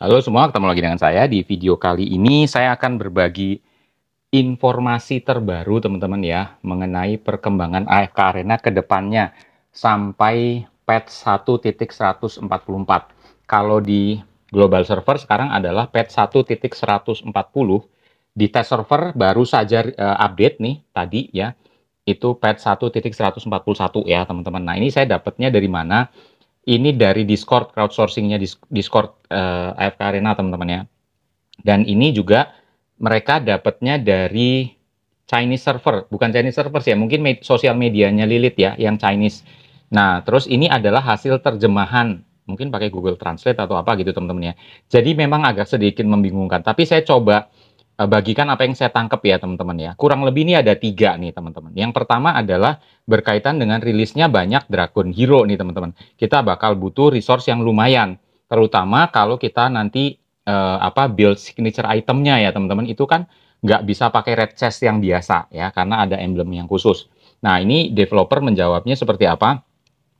Halo semua, ketemu lagi dengan saya di video kali ini saya akan berbagi informasi terbaru teman-teman ya mengenai perkembangan AFK Arena ke depannya sampai patch 1.144. Kalau di global server sekarang adalah patch 1.140. Di test server baru saja eh, update nih tadi ya. Itu patch 1.141 ya teman-teman. Nah, ini saya dapatnya dari mana? Ini dari Discord crowdsourcingnya Discord uh, eh, AFK Arena teman-teman ya. Dan ini juga mereka dapatnya dari Chinese server, bukan Chinese server sih ya, mungkin med sosial medianya Lilit ya yang Chinese. Nah, terus ini adalah hasil terjemahan mungkin pakai Google Translate atau apa gitu teman-teman ya. Jadi memang agak sedikit membingungkan, tapi saya coba Eh, bagikan apa yang saya tangkap ya teman-teman ya. Kurang lebih ini ada tiga nih teman-teman. Yang pertama adalah berkaitan dengan rilisnya banyak Dragon Hero nih teman-teman. Kita bakal butuh resource yang lumayan, terutama kalau kita nanti uh, apa build signature itemnya ya teman-teman. Itu kan nggak bisa pakai red chest yang biasa ya karena ada emblem yang khusus. Nah ini developer menjawabnya seperti apa?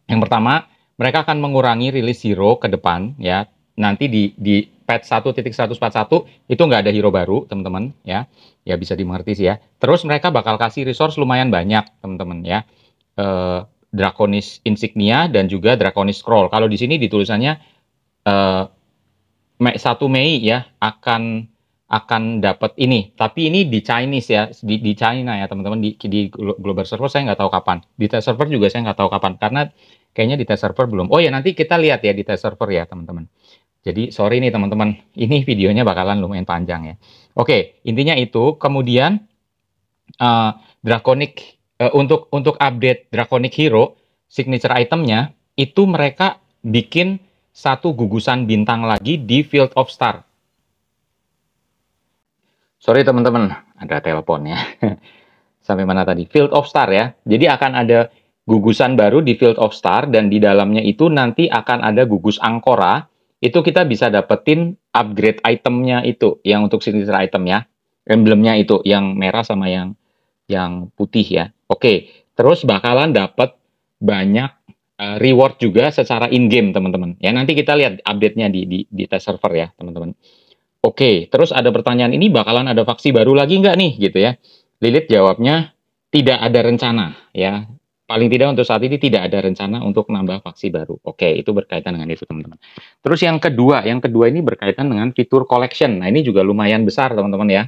Yang pertama mereka akan mengurangi rilis hero ke depan ya nanti di di patch 1.141 itu nggak ada hero baru, teman-teman ya. Ya bisa dimengerti sih ya. Terus mereka bakal kasih resource lumayan banyak, teman-teman ya. E, Draconis Insignia dan juga Draconis Scroll. Kalau di sini ditulisannya e, eh, 1 Mei ya akan akan dapat ini. Tapi ini di Chinese ya, di, di China ya teman-teman di, di global server saya nggak tahu kapan. Di test server juga saya nggak tahu kapan karena kayaknya di test server belum. Oh ya nanti kita lihat ya di test server ya teman-teman. Jadi sorry nih teman-teman, ini videonya bakalan lumayan panjang ya. Oke, intinya itu. Kemudian uh, Draconic uh, untuk untuk update Draconic Hero signature itemnya itu mereka bikin satu gugusan bintang lagi di Field of Star. Sorry teman-teman, ada telepon ya. Sampai mana tadi? Field of Star ya. Jadi akan ada gugusan baru di Field of Star dan di dalamnya itu nanti akan ada gugus angkora itu kita bisa dapetin upgrade itemnya itu yang untuk signature item ya emblemnya itu yang merah sama yang yang putih ya oke terus bakalan dapat banyak eh, reward juga secara in game teman-teman ya nanti kita lihat update nya di di, di test server ya teman-teman Oke, terus ada pertanyaan ini bakalan ada faksi baru lagi nggak nih gitu ya? Lilit jawabnya tidak ada rencana ya paling tidak untuk saat ini tidak ada rencana untuk nambah faksi baru. Oke, itu berkaitan dengan itu teman-teman. Terus yang kedua, yang kedua ini berkaitan dengan fitur collection. Nah, ini juga lumayan besar teman-teman ya.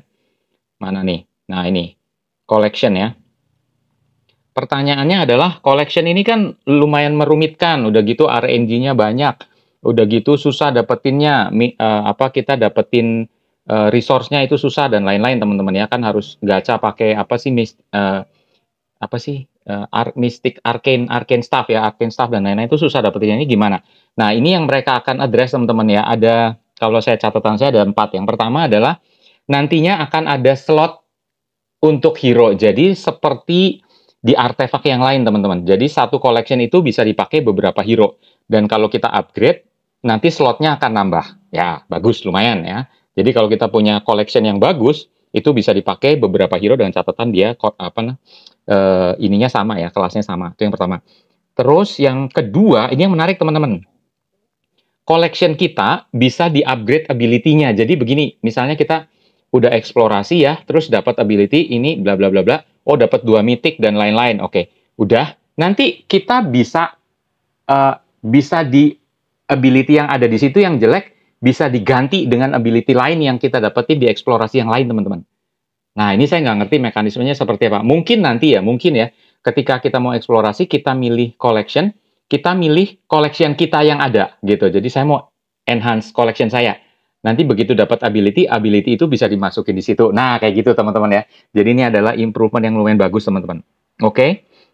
Mana nih? Nah, ini collection ya. Pertanyaannya adalah collection ini kan lumayan merumitkan, udah gitu RNG-nya banyak, udah gitu susah dapetinnya uh, apa kita dapetin uh, resource-nya itu susah dan lain-lain teman-teman ya kan harus gacha pakai apa sih uh, apa sih uh, ar mistik arcane arcane staff ya arcane staff dan lain-lain itu susah dapetinnya ini gimana nah ini yang mereka akan address teman-teman ya ada kalau saya catatan saya ada empat yang pertama adalah nantinya akan ada slot untuk hero jadi seperti di artefak yang lain teman-teman jadi satu collection itu bisa dipakai beberapa hero dan kalau kita upgrade nanti slotnya akan nambah ya bagus lumayan ya jadi kalau kita punya collection yang bagus itu bisa dipakai beberapa hero dengan catatan dia apa nah, uh, ininya sama ya, kelasnya sama. Itu yang pertama. Terus yang kedua, ini yang menarik teman-teman. Collection kita bisa di-upgrade ability-nya. Jadi begini, misalnya kita udah eksplorasi ya, terus dapat ability ini bla bla bla bla. Oh, dapat dua mitik dan lain-lain. Oke, udah. Nanti kita bisa uh, bisa di ability yang ada di situ yang jelek bisa diganti dengan ability lain yang kita dapetin di eksplorasi yang lain, teman-teman. Nah, ini saya nggak ngerti mekanismenya seperti apa. Mungkin nanti ya, mungkin ya, ketika kita mau eksplorasi, kita milih collection, kita milih collection kita yang ada, gitu. Jadi saya mau enhance collection saya. Nanti begitu dapat ability, ability itu bisa dimasukin di situ. Nah, kayak gitu teman-teman ya. Jadi ini adalah improvement yang lumayan bagus teman-teman. Oke. Okay?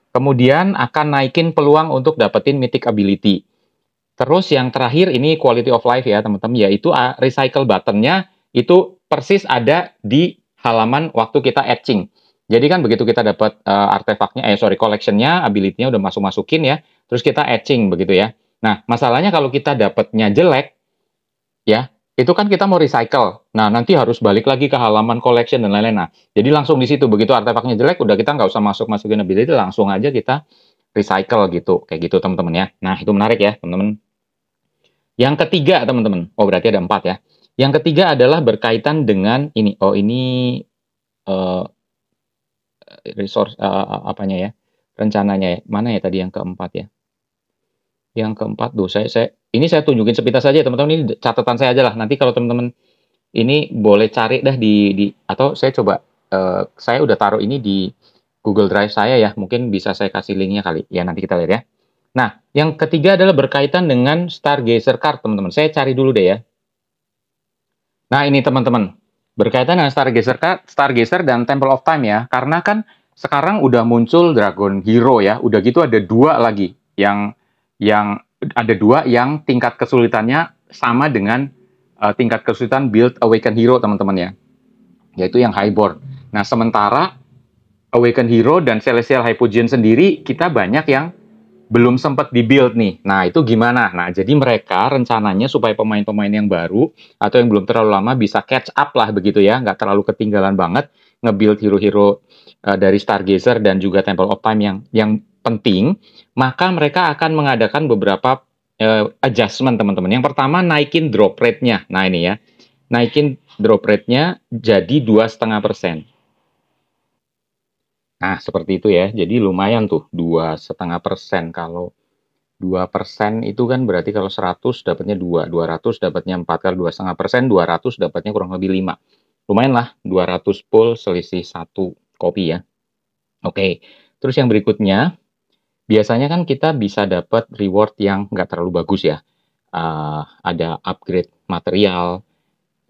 Kemudian akan naikin peluang untuk dapetin mythic ability. Terus yang terakhir ini quality of life ya teman-teman, yaitu ah, recycle buttonnya itu persis ada di halaman waktu kita etching. Jadi kan begitu kita dapat uh, artefaknya, eh sorry collectionnya, ability-nya udah masuk masukin ya, terus kita etching begitu ya. Nah masalahnya kalau kita dapatnya jelek, ya itu kan kita mau recycle. Nah nanti harus balik lagi ke halaman collection dan lain-lain. Nah jadi langsung di situ begitu artefaknya jelek, udah kita nggak usah masuk masukin ability, langsung aja kita recycle gitu, kayak gitu teman-teman ya. Nah itu menarik ya teman-teman. Yang ketiga teman-teman, oh berarti ada empat ya. Yang ketiga adalah berkaitan dengan ini. Oh, ini uh, resource uh, apanya ya? Rencananya ya. Mana ya tadi yang keempat ya? Yang keempat, tuh saya saya ini saya tunjukin sepintas saja ya, teman-teman ini catatan saya aja lah. Nanti kalau teman-teman ini boleh cari dah di di atau saya coba uh, saya udah taruh ini di Google Drive saya ya. Mungkin bisa saya kasih linknya kali. Ya nanti kita lihat ya. Nah, yang ketiga adalah berkaitan dengan Stargazer card, teman-teman. Saya cari dulu deh ya. Nah ini teman-teman, berkaitan dengan Stargazer, Stargazer dan Temple of Time ya, karena kan sekarang udah muncul Dragon Hero ya, udah gitu ada dua lagi yang yang ada dua yang tingkat kesulitannya sama dengan uh, tingkat kesulitan build Awaken Hero teman-teman ya, yaitu yang Highborn. Nah sementara Awaken Hero dan Celestial Hypogen sendiri kita banyak yang belum sempat dibuild nih. Nah, itu gimana? Nah, jadi mereka rencananya supaya pemain-pemain yang baru atau yang belum terlalu lama bisa catch up lah begitu ya, nggak terlalu ketinggalan banget nge-build hero-hero uh, dari Stargazer dan juga Temple of Time yang yang penting, maka mereka akan mengadakan beberapa uh, adjustment teman-teman. Yang pertama naikin drop rate-nya. Nah, ini ya. Naikin drop rate-nya jadi dua setengah persen Nah, seperti itu ya. Jadi lumayan tuh, dua setengah persen. Kalau dua persen itu kan berarti kalau 100 dapatnya dua, 200 dapatnya empat kali dua setengah persen, dua ratus dapatnya kurang lebih lima. Lumayan lah, dua ratus pull selisih satu kopi ya. Oke, terus yang berikutnya, biasanya kan kita bisa dapat reward yang nggak terlalu bagus ya. Uh, ada upgrade material,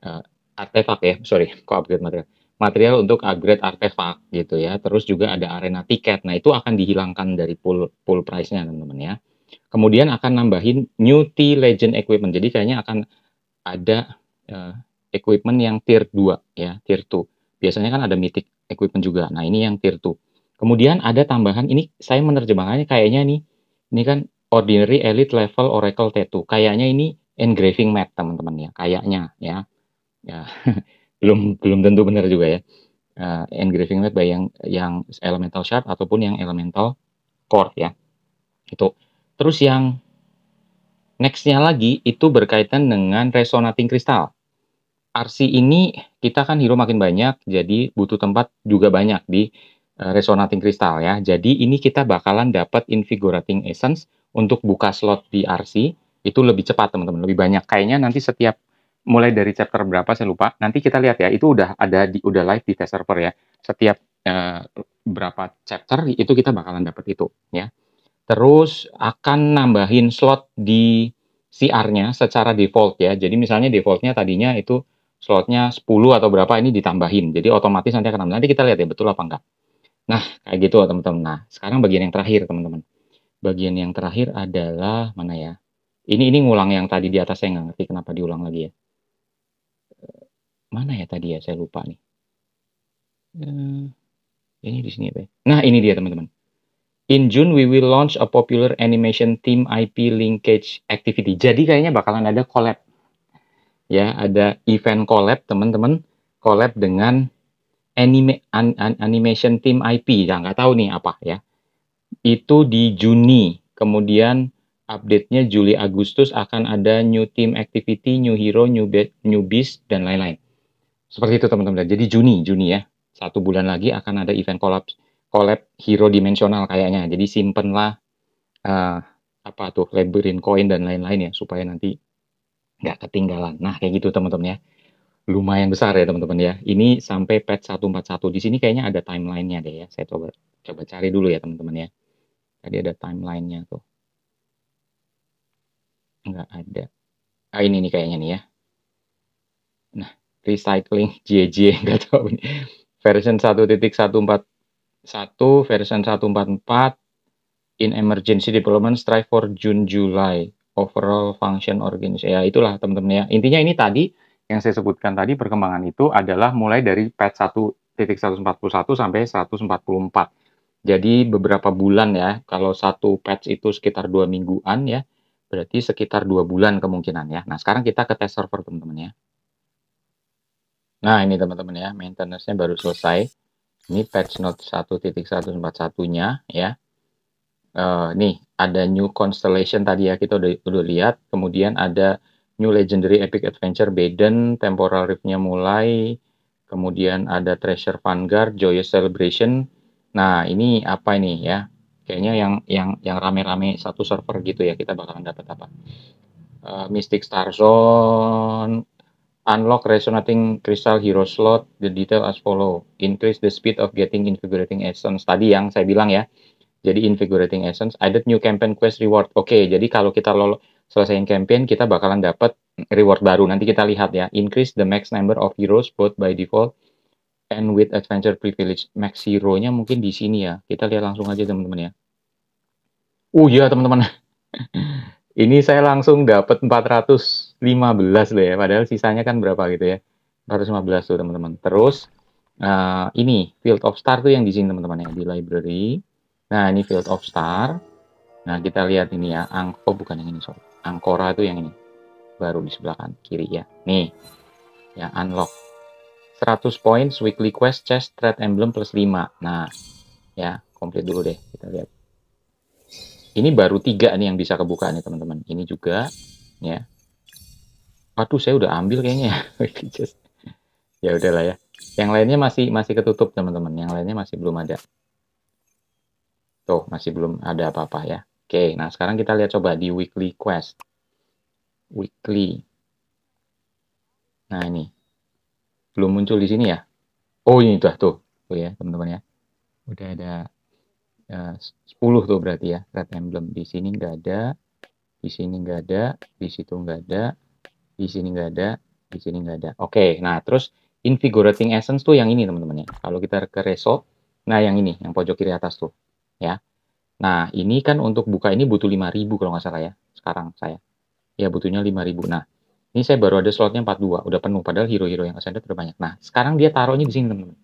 uh, eh, artefak ya, sorry, kok upgrade material material untuk upgrade artefak gitu ya. Terus juga ada arena tiket. Nah, itu akan dihilangkan dari pool pool price-nya, teman-teman ya. Kemudian akan nambahin new T legend equipment. Jadi kayaknya akan ada uh, equipment yang tier 2 ya, tier 2. Biasanya kan ada mythic equipment juga. Nah, ini yang tier 2. Kemudian ada tambahan ini saya menerjemahkannya kayaknya nih ini kan ordinary elite level oracle tattoo. Kayaknya ini engraving map, teman-teman ya. Kayaknya ya. Ya. belum belum tentu benar juga ya uh, nah, engraving mat yang yang elemental sharp ataupun yang elemental core ya itu terus yang nextnya lagi itu berkaitan dengan resonating kristal RC ini kita kan hero makin banyak jadi butuh tempat juga banyak di eh, resonating kristal ya jadi ini kita bakalan dapat invigorating essence untuk buka slot di RC itu lebih cepat teman-teman lebih banyak kayaknya nanti setiap mulai dari chapter berapa saya lupa. Nanti kita lihat ya, itu udah ada di udah live di test server ya. Setiap eh, berapa chapter itu kita bakalan dapat itu ya. Terus akan nambahin slot di CR-nya secara default ya. Jadi misalnya defaultnya tadinya itu slotnya 10 atau berapa ini ditambahin. Jadi otomatis nanti akan nambah. Nanti kita lihat ya betul apa enggak. Nah, kayak gitu teman-teman. Nah, sekarang bagian yang terakhir teman-teman. Bagian yang terakhir adalah mana ya? Ini ini ngulang yang tadi di atas saya nggak ngerti kenapa diulang lagi ya mana ya tadi ya saya lupa nih uh, ini di sini ya? nah ini dia teman-teman In June, we will launch a popular animation team IP linkage activity. Jadi kayaknya bakalan ada collab. Ya, ada event collab, teman-teman. Collab dengan anime, an, an, animation team IP. Ya, nggak tahu nih apa ya. Itu di Juni. Kemudian update-nya Juli-Agustus akan ada new team activity, new hero, new, bed, new beast, dan lain-lain. Seperti itu teman-teman. Jadi Juni, Juni ya. Satu bulan lagi akan ada event collab collab hero dimensional kayaknya. Jadi simpenlah uh, apa tuh labyrinth coin dan lain-lain ya supaya nanti nggak ketinggalan. Nah, kayak gitu teman-teman ya. Lumayan besar ya teman-teman ya. Ini sampai patch 141. Di sini kayaknya ada timelinenya deh ya. Saya coba coba cari dulu ya teman-teman ya. Tadi ada timelinenya tuh. Nggak ada. Ah, ini nih kayaknya nih ya. Nah, recycling JJ enggak tahu ini version 1.141 version 144 in emergency development strive for June July overall function organization ya itulah teman-teman ya intinya ini tadi yang saya sebutkan tadi perkembangan itu adalah mulai dari patch 1.141 sampai 144 jadi beberapa bulan ya kalau satu patch itu sekitar dua mingguan ya berarti sekitar dua bulan kemungkinan ya nah sekarang kita ke tes server teman-teman ya Nah, ini teman-teman ya, maintenance-nya baru selesai. Ini patch note 1.141-nya ya. Uh, nih, ada new constellation tadi ya, kita udah, udah lihat. Kemudian ada new legendary epic adventure Baden, temporal rift-nya mulai. Kemudian ada treasure vanguard, joyous celebration. Nah, ini apa ini ya? Kayaknya yang yang yang rame-rame satu server gitu ya, kita bakalan dapat apa? Uh, Mystic Star Zone, Unlock resonating crystal hero slot the detail as follow. Increase the speed of getting invigorating essence. Tadi yang saya bilang ya. Jadi invigorating essence added new campaign quest reward. Oke, okay, jadi kalau kita lolo selesaiin campaign kita bakalan dapat reward baru. Nanti kita lihat ya. Increase the max number of heroes both by default and with adventure privilege. Max hero-nya mungkin di sini ya. Kita lihat langsung aja teman-teman ya. Oh iya teman-teman. Ini saya langsung dapat 400 15 loh ya, padahal sisanya kan berapa gitu ya. 115 tuh teman-teman. Terus uh, ini field of star tuh yang di sini teman-teman ya, di library. Nah, ini field of star. Nah, kita lihat ini ya, angko oh, bukan yang ini, sorry. Angkora tuh yang ini. Baru di sebelah kan kiri ya. Nih. Ya, unlock. 100 points weekly quest chest threat emblem plus 5. Nah, ya, komplit dulu deh kita lihat. Ini baru tiga nih yang bisa kebuka nih teman-teman. Ini juga ya waduh saya udah ambil kayaknya ya. ya udahlah ya yang lainnya masih masih ketutup teman-teman yang lainnya masih belum ada tuh masih belum ada apa-apa ya oke nah sekarang kita lihat coba di weekly quest weekly nah ini belum muncul di sini ya oh ini tuh tuh tuh ya teman-teman ya udah ada eh, uh, 10 tuh berarti ya red emblem di sini nggak ada di sini nggak ada di situ nggak ada di sini nggak ada, di sini nggak ada. Oke, nah terus invigorating essence tuh yang ini teman-teman ya. Kalau kita ke reso, nah yang ini, yang pojok kiri atas tuh, ya. Nah ini kan untuk buka ini butuh 5000 kalau nggak salah ya, sekarang saya. Ya butuhnya 5000. Nah ini saya baru ada slotnya 42, udah penuh. Padahal hero-hero yang ascended udah banyak. Nah sekarang dia taruhnya di sini teman-teman.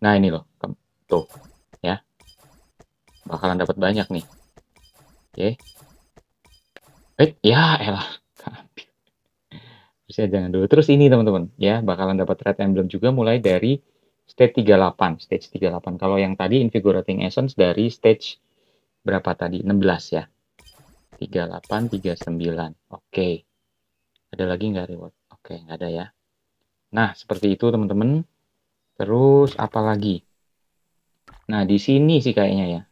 Nah ini loh, tuh, ya. Bakalan dapat banyak nih. Oke. Eh, ya elah bisa ya, jangan dulu. Terus ini teman-teman, ya bakalan dapat red emblem juga mulai dari stage 38, stage 38. Kalau yang tadi invigorating essence dari stage berapa tadi? 16 ya. 38, 39. Oke. Okay. Ada lagi nggak reward? Oke, okay, nggak ada ya. Nah, seperti itu teman-teman. Terus apa lagi? Nah, di sini sih kayaknya ya.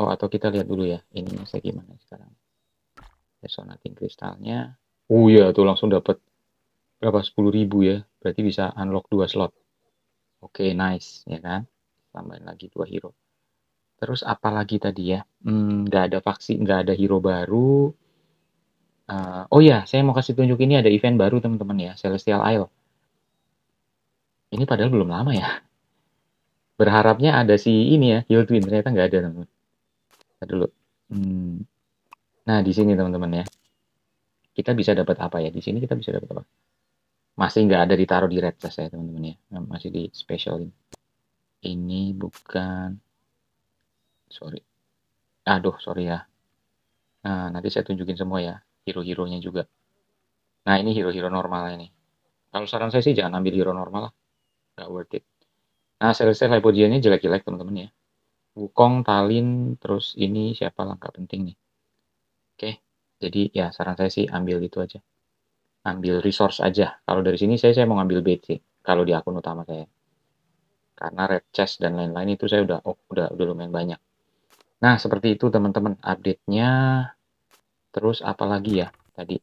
Oh, atau kita lihat dulu ya. Ininya saya gimana sekarang. Resonating kristalnya. Oh iya, tuh langsung dapat berapa? 10 ribu ya. Berarti bisa unlock dua slot. Oke, okay, nice. Ya kan? Tambahin lagi dua hero. Terus apa lagi tadi ya? Hmm, nggak ada vaksin, nggak ada hero baru. Uh, oh ya, saya mau kasih tunjuk ini ada event baru teman-teman ya, Celestial Isle. Ini padahal belum lama ya. Berharapnya ada si ini ya, Hill Twin. Ternyata nggak ada teman-teman. dulu. Hmm. Nah, di sini teman-teman ya kita bisa dapat apa ya di sini kita bisa dapat apa masih nggak ada ditaruh di red plus ya teman-teman ya masih di special ini ini bukan sorry aduh sorry ya nah nanti saya tunjukin semua ya hero hero nya juga nah ini hero-hero normal ini kalau saran saya sih jangan ambil hero normal lah nggak worth it nah sel-sel hypogeannya jelek-jelek teman-teman ya Wukong, Talin, terus ini siapa langkah penting nih. Oke. Okay. Jadi ya saran saya sih ambil itu aja. Ambil resource aja. Kalau dari sini saya saya mau ngambil BC kalau di akun utama saya. Karena red chest dan lain-lain itu saya udah oh, udah udah lumayan banyak. Nah, seperti itu teman-teman update-nya. Terus apa lagi ya tadi?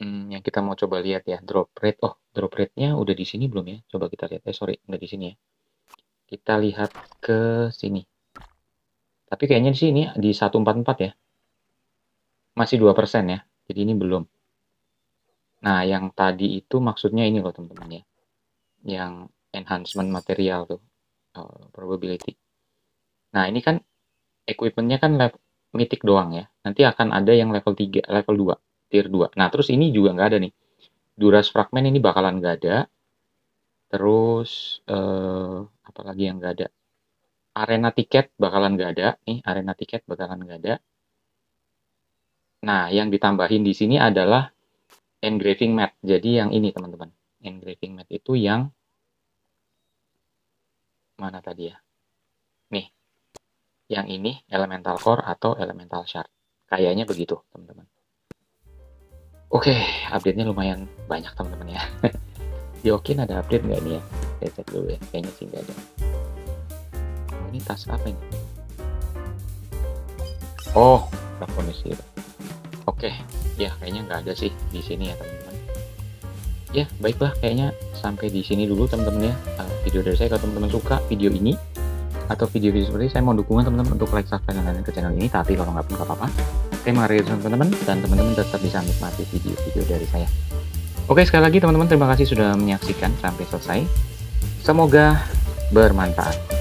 Hmm, yang kita mau coba lihat ya drop rate. Oh, drop rate-nya udah di sini belum ya? Coba kita lihat. Eh, sorry, nggak di sini ya. Kita lihat ke sini. Tapi kayaknya di sini di 144 ya masih 2% ya. Jadi ini belum. Nah, yang tadi itu maksudnya ini loh teman-teman ya. Yang enhancement material tuh. Eh, probability. Nah, ini kan equipmentnya kan mitik doang ya. Nanti akan ada yang level 3, level 2, tier 2. Nah, terus ini juga nggak ada nih. Duras fragment ini bakalan nggak ada. Terus, eh, apalagi yang nggak ada. Arena tiket bakalan nggak ada. Nih, arena tiket bakalan nggak ada. Nah, yang ditambahin di sini adalah engraving mat. Jadi yang ini teman-teman, engraving mat itu yang mana tadi ya? Nih, yang ini elemental core atau elemental shard. Kayaknya begitu teman-teman. Oke, update-nya lumayan banyak teman-teman ya. Yokin ada update nggak ini ya? Saya cek dulu ya, kayaknya sih nggak ada. ini tas apa ini? Oh, udah itu. Oke, ya kayaknya nggak ada sih di sini ya teman-teman. Ya baiklah, kayaknya sampai di sini dulu teman-teman ya eh, video dari saya. Kalau teman-teman suka video ini atau video-video seperti ini, saya mau dukungan teman-teman untuk like, subscribe, dan lain-lain ke channel ini. Tapi kalau nggak pun nggak apa-apa. Terima kasih teman-teman dan teman-teman tetap bisa menikmati video-video dari saya. Oke, sekali lagi teman-teman terima kasih sudah menyaksikan sampai selesai. Semoga bermanfaat.